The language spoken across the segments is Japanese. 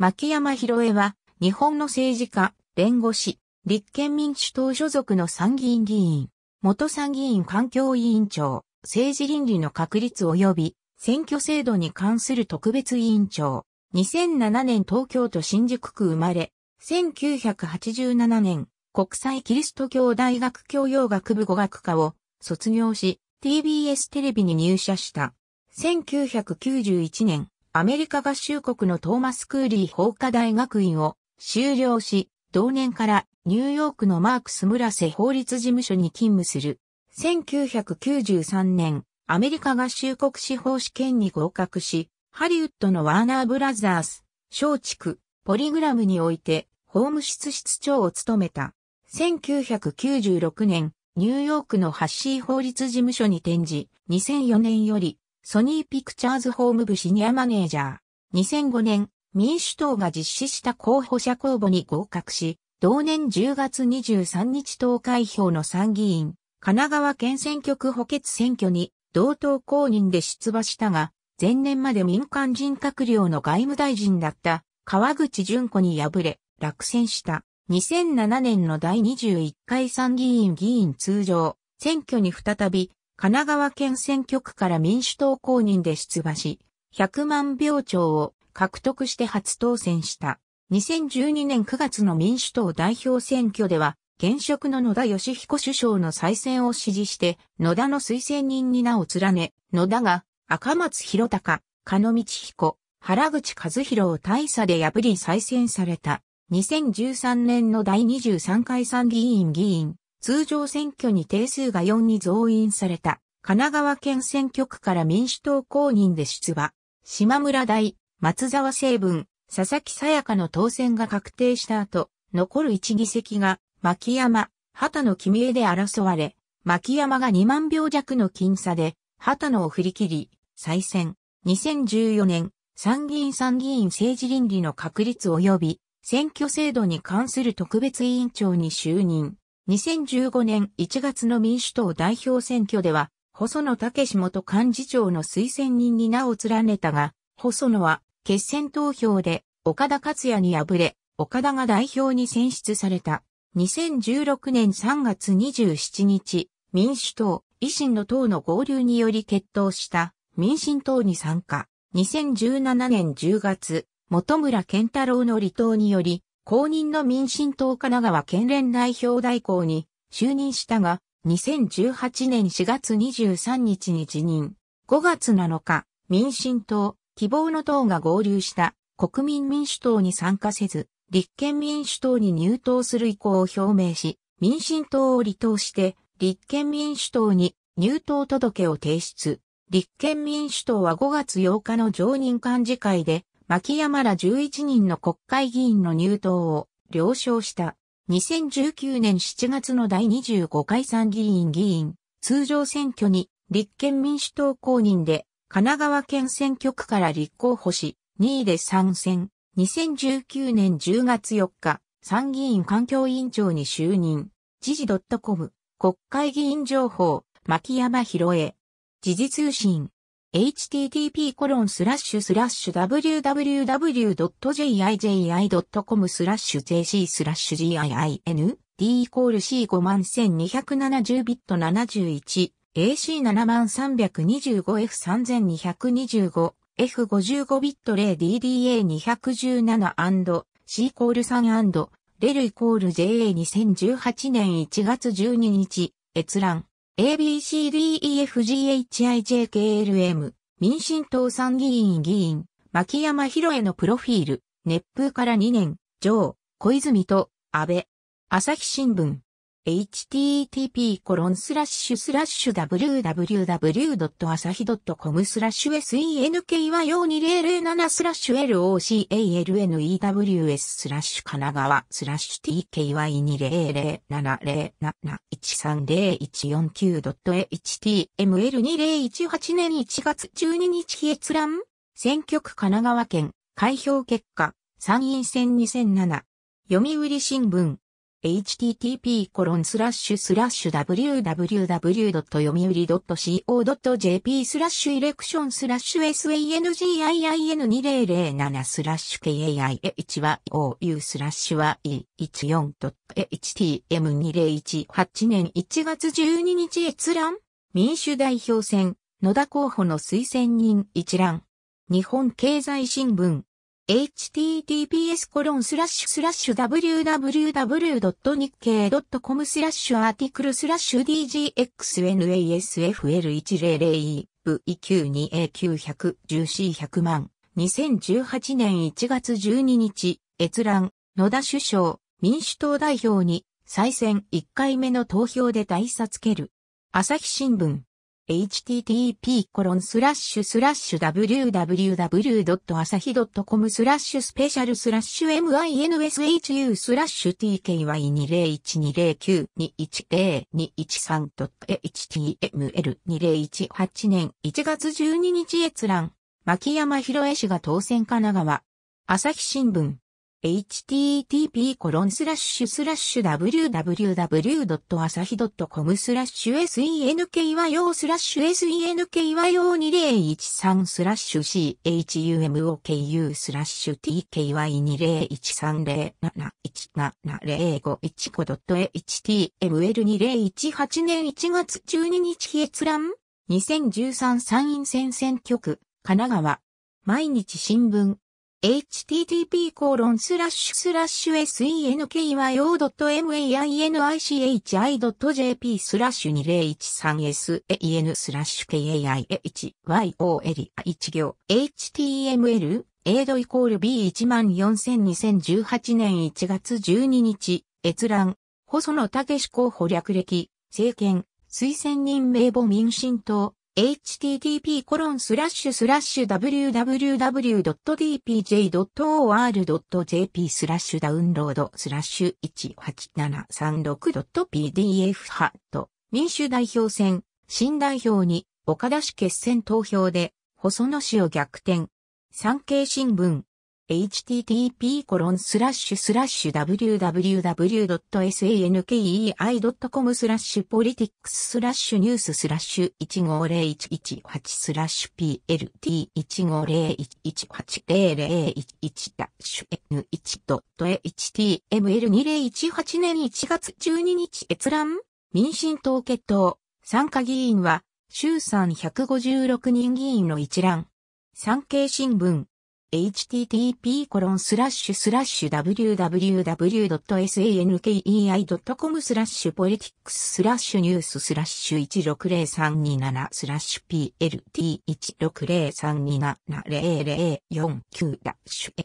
牧山博恵は、日本の政治家、弁護士、立憲民主党所属の参議院議員、元参議院環境委員長、政治倫理の確立及び、選挙制度に関する特別委員長、2007年東京都新宿区生まれ、1987年、国際キリスト教大学教養学部語学科を卒業し、TBS テレビに入社した。1991年、アメリカ合衆国のトーマス・クーリー法科大学院を修了し、同年からニューヨークのマークス村瀬法律事務所に勤務する。1993年、アメリカ合衆国司法試験に合格し、ハリウッドのワーナーブラザース、松竹、ポリグラムにおいて、法務室室長を務めた。1996年、ニューヨークのハッシー法律事務所に転じ、2004年よりソニーピクチャーズホーム部シニアマネージャー。2005年、民主党が実施した候補者公募に合格し、同年10月23日投開票の参議院、神奈川県選挙区補欠選挙に同等公認で出馬したが、前年まで民間人閣僚の外務大臣だった川口淳子に敗れ、落選した。2007年の第21回参議院議員通常、選挙に再び神奈川県選挙区から民主党公認で出馬し、100万票超を獲得して初当選した。2012年9月の民主党代表選挙では、現職の野田義彦首相の再選を支持して、野田の推薦人に名を連ね、野田が赤松博隆、加野道彦、原口和弘を大差で破り再選された。2013年の第23回参議院議員、通常選挙に定数が4に増員された、神奈川県選挙区から民主党公認で出馬、島村大、松沢成文、佐々木さやかの当選が確定した後、残る1議席が、牧山、畑野君江で争われ、牧山が2万票弱の僅差で、畑野を振り切り、再選。2014年、参議院参議院政治倫理の確立及び、選挙制度に関する特別委員長に就任。2015年1月の民主党代表選挙では、細野武元幹事長の推薦人に名を連ねたが、細野は決選投票で岡田克也に敗れ、岡田が代表に選出された。2016年3月27日、民主党、維新の党の合流により決闘した民進党に参加。2017年10月、本村健太郎の離党により、公認の民進党神奈川県連代表代行に就任したが、2018年4月23日に辞任。5月7日、民進党、希望の党が合流した国民民主党に参加せず、立憲民主党に入党する意向を表明し、民進党を離党して、立憲民主党に入党届を提出。立憲民主党は5月8日の常任幹事会で、牧山ら11人の国会議員の入党を了承した。2019年7月の第25回参議院議員通常選挙に立憲民主党公認で神奈川県選挙区から立候補し2位で参戦。2019年10月4日参議院環境委員長に就任。時事 .com 国会議員情報牧山博恵時事通信 http://www.jiji.com スラッシュ jc スラッシュ giin d イコール c5270 ビット 71AC7325F3225 F55 ビット 0DDA217& C イコール3レルイコール JA2018 年1月12日閲覧 ABCDEFGHIJKLM 民進党参議院議員、牧山博恵のプロフィール、熱風から2年、上、小泉と、安倍。朝日新聞。http コロンスラッシュスラッシュ www.asahi.com スラッシュ senky は用2007スラッシュ localnews スラッシュ神奈川スラッシュ tky2007713014.html2018 年1月12日閲覧選挙区神奈川県開票結果参院選2007読売新聞 http://www. 読売 .co.jp スラッシュイレクションスラッシュ sangiin2007 スラッシュ kaih1ou スラッシュ y14.htm2018 年1月12日閲覧民主代表選野田候補の推薦人一覧日本経済新聞 https コロンスラッシュスラッシュ www.nikkei.com スラッシュアーティクルスラッシュ dgxnasfl100 e v 9 2 a 9 1 0 c 1 0 0万2018年1月12日閲覧野田首相民主党代表に再選1回目の投票で大差つける朝日新聞 http://www.asahi.com スラッシュスペシャルスラッシュ minshu スラッシュ tky2019210213.html2018 年1月12日閲覧。牧山博恵氏が当選神奈川。朝日新聞。http://www.asahi.com スラッシュ senky o スラッシュ senky o 2013スラッシュ chumoku スラッシュ tky20130770515.html2018 1年1月12日閲覧2013参院選選挙区神奈川毎日新聞 http コロンスラッシュスラッシュ senkyo.mainichi.jp スラッシュ2 0 1 3 s e n ラッシュ kaihy エリア1行 html エイドイコール B14000-2018 年1月12日閲覧細野武志候補略歴政権推薦人名簿民進党 http://www.dpj.or.jp スラッシュダウンロードスラッシュ 18736.pdf ハット民主代表選新代表に岡田氏決選投票で細野氏を逆転産経新聞 http://www.sankei.com スラッシュポリティックススラッシュニューススラッシュ150118スラッシュ PLT150118001-n1.html2018 年1月12日閲覧民進党決闘参加議員は衆参156人議員の一覧産経新聞 http://www.sankei.com スラッシュポリティックススラッシュニューススラッシュ160327スラッシュ PLT1603270049 ダッシュ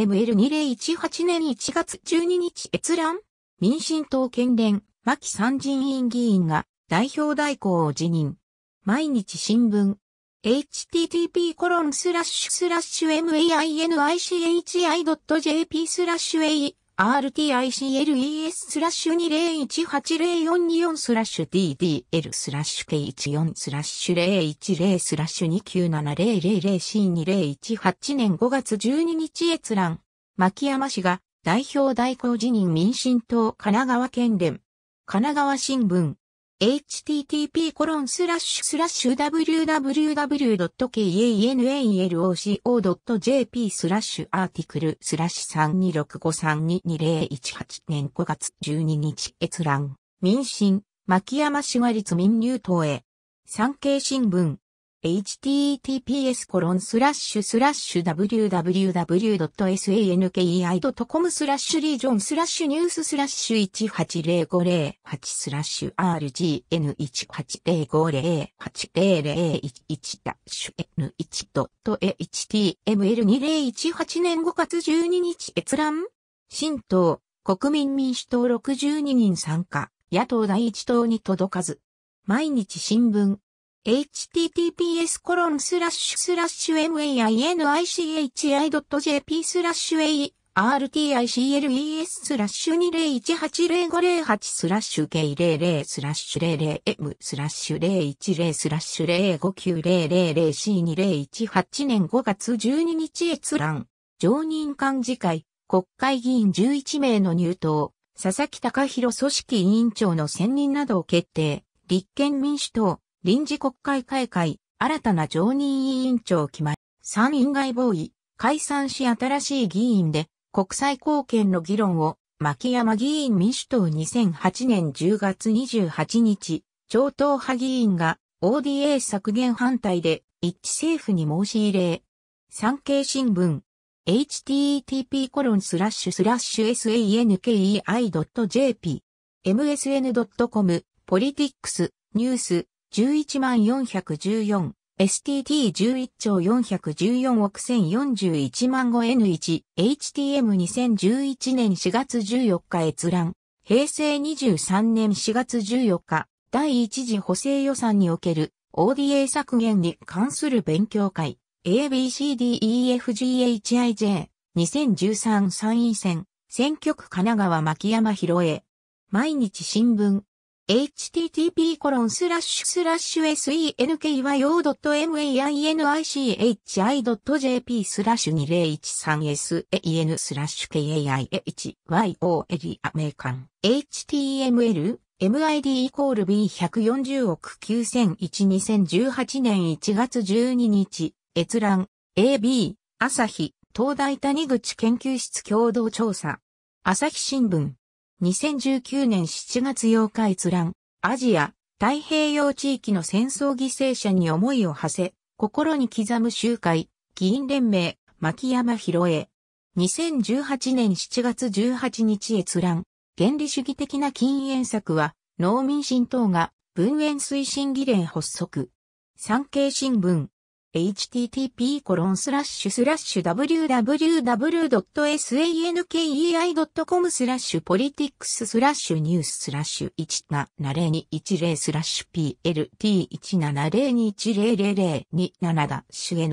N1.html2018 年1月12日閲覧民進党県連牧参人院議員が代表代行を辞任毎日新聞 http コロンスラッシュスラッシュ mainichi.jp スラッシュ articles スラッシュ20180424スラッシュ ddl スラッシュ k14 スラッシュ010スラッシュ 29700c2018 年5月12日閲覧。牧山氏が代表代行辞任民進党神奈川県連。神奈川新聞。h t t p w w w k e n a l o c o j p スラッシュアーティクルスラッシュ3265322018年5月12日閲覧民進牧山市が立民入党へ産経新聞 https コロンスラッシュスラッシュ w w w s a n k i c o m スラッシュリージョンスラッシュニューススラッシュ180508スラッシュ rgn1805080011 ダッシュ n1.html2018 年5月12日閲覧新党、国民民主党62人参加、野党第一党に届かず。毎日新聞。https コロンスラッシュスラッシュ mainichi.jp スラッシュ articles スラッシュ20180508スラッシュ k00 スラッシュ 00m スラッシュ010スラッシュ059000 c2018 年5月12日閲覧常任幹事会国会議員11名の入党佐々木隆弘組織委員長の選任などを決定立憲民主党臨時国会開会、新たな常任委員長決まり、参院外防衛、解散し新しい議員で、国際貢献の議論を、牧山議員民主党2008年10月28日、超党派議員が ODA 削減反対で一致政府に申し入れ。産経新聞 http コロンスラッシュスラッシュ sankei.jp msn.com ポリティックスニュース11414、STT11 兆414億1041万 5N1、HTM2011 年4月14日閲覧、平成23年4月14日、第1次補正予算における ODA 削減に関する勉強会、ABCDEFGHIJ、2013参院選、選挙区神奈川牧山広江、毎日新聞、http スラッシュスラッシュ senkyo.mainich.jp スラッシュ2 0 1 3 s e n スラッシュ kaihyo エリア名館 html MID イコール B140 億90012018年1月12日閲覧 AB 朝日東大谷口研究室共同調査朝日新聞2019年7月8日閲覧、アジア、太平洋地域の戦争犠牲者に思いを馳せ、心に刻む集会、議員連盟、牧山博恵。2018年7月18日閲覧、原理主義的な禁煙策は、農民新党が文煙推進議連発足。産経新聞。http://www.sankei.com スラッシュポリティックススラッシュニューススラッシュ170210スラッシュ PLT1702100027 シュ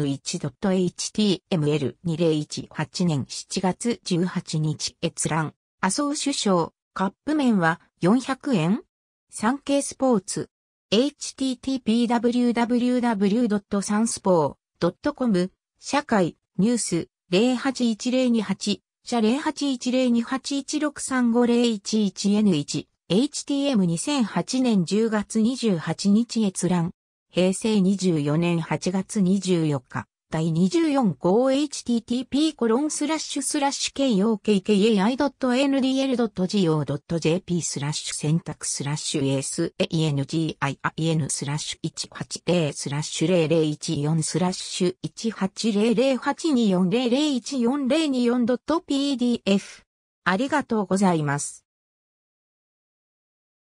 N1.html2018 年7月18日閲覧。麻生首相、カップ麺は400円産経スポーツ。h t t p w w w s a n s p o c o m 社会ニュース081028社 08102816350111N1 HTM2008 年10月28日閲覧平成24年8月24日第24号 http コロンスラッシュスラッシュ kokkei.ndl.go.jp スラッシュ選択スラッシュ sangin スラッシュ180スラッシュ0014スラッシュ 180082400140242.pdf ありがとうございます。